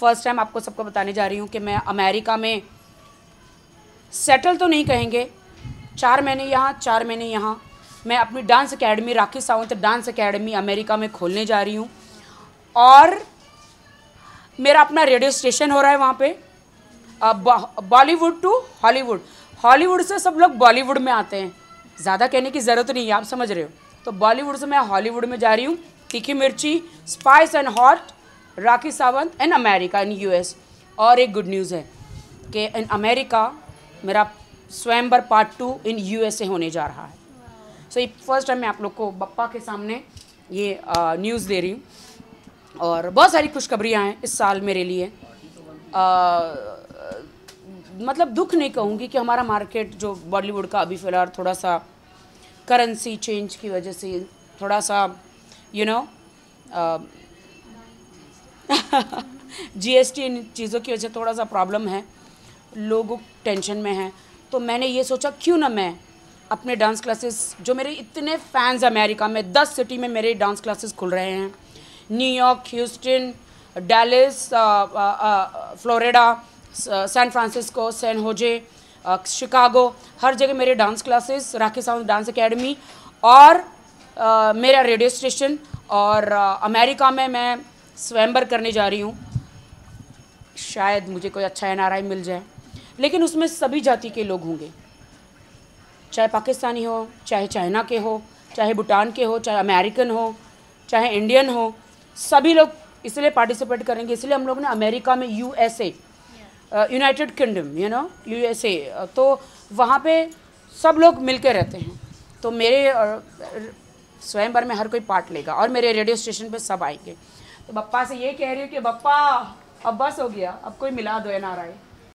first time आपको सबको बताने जा रही हूँ कि मैं अमेरिका में सेटल तो नहीं कहेंगे चार महीने यहाँ चार महीने यहाँ मैं अपनी dance academy Rakhi Sawant dance academy America में खोलने जा रही हूँ और मेरा अपना रेडियो स्टेशन हो रहा है वहाँ पे बॉलीवुड टू हॉलीवुड हॉलीवुड से सब लोग बॉलीवुड में आते हैं ज़्यादा कहने की ज़रूरत नहीं है आप समझ रहे हो तो बॉलीवुड से मैं हॉलीवुड में जा रही हूँ तीखी मिर्ची spice and hot Rakhi Sawant in America in US और एक गुड न्यूज़ है कि इन अमेरिका मेरा भर पार्ट टू इन यूएसए होने जा रहा है सो so, ये फर्स्ट टाइम मैं आप लोग को बप्पा के सामने ये न्यूज़ दे रही हूँ और बहुत सारी खुशखबरियाँ हैं इस साल मेरे लिए आ, मतलब दुख नहीं कहूँगी कि हमारा मार्केट जो बॉलीवुड का अभी फ़िलहाल थोड़ा सा करेंसी चेंज की वजह से थोड़ा सा you you know know, GST इन चीज़ों की वजह से थोड़ा सा प्रॉब्लम है लोग टेंशन में हैं तो मैंने ये सोचा क्यों ना मैं अपने डांस क्लासेस जो मेरे इतने फैंस अमेरिका में दस सिटी में मेरे डांस क्लासेस खुल रहे हैं New York Houston Dallas Florida San Francisco San Jose Chicago हर जगह मेरे dance classes Rakhi Sawant dance academy और आ, uh, मेरा रेडियो स्टेशन और आ, uh, अमेरिका में मैं स्वयंवर करने जा रही हूँ शायद मुझे कोई अच्छा एन मिल जाए लेकिन उसमें सभी जाति के लोग होंगे चाहे पाकिस्तानी हो चाहे चाइना के हो चाहे भूटान के हो चाहे अमेरिकन हो चाहे इंडियन हो सभी लोग इसलिए पार्टिसिपेट करेंगे इसलिए हम लोग ने अमेरिका में USA United Kingdom you know USA तो वहाँ पे सब लोग मिल रहते हैं तो मेरे uh, स्वयंवर में हर कोई पार्ट लेगा और मेरे रेडियो स्टेशन पे सब आएंगे तो बप्पा से ये कह रही हूँ कि बप्पा अब बस हो गया अब कोई मिला दो एन आर आई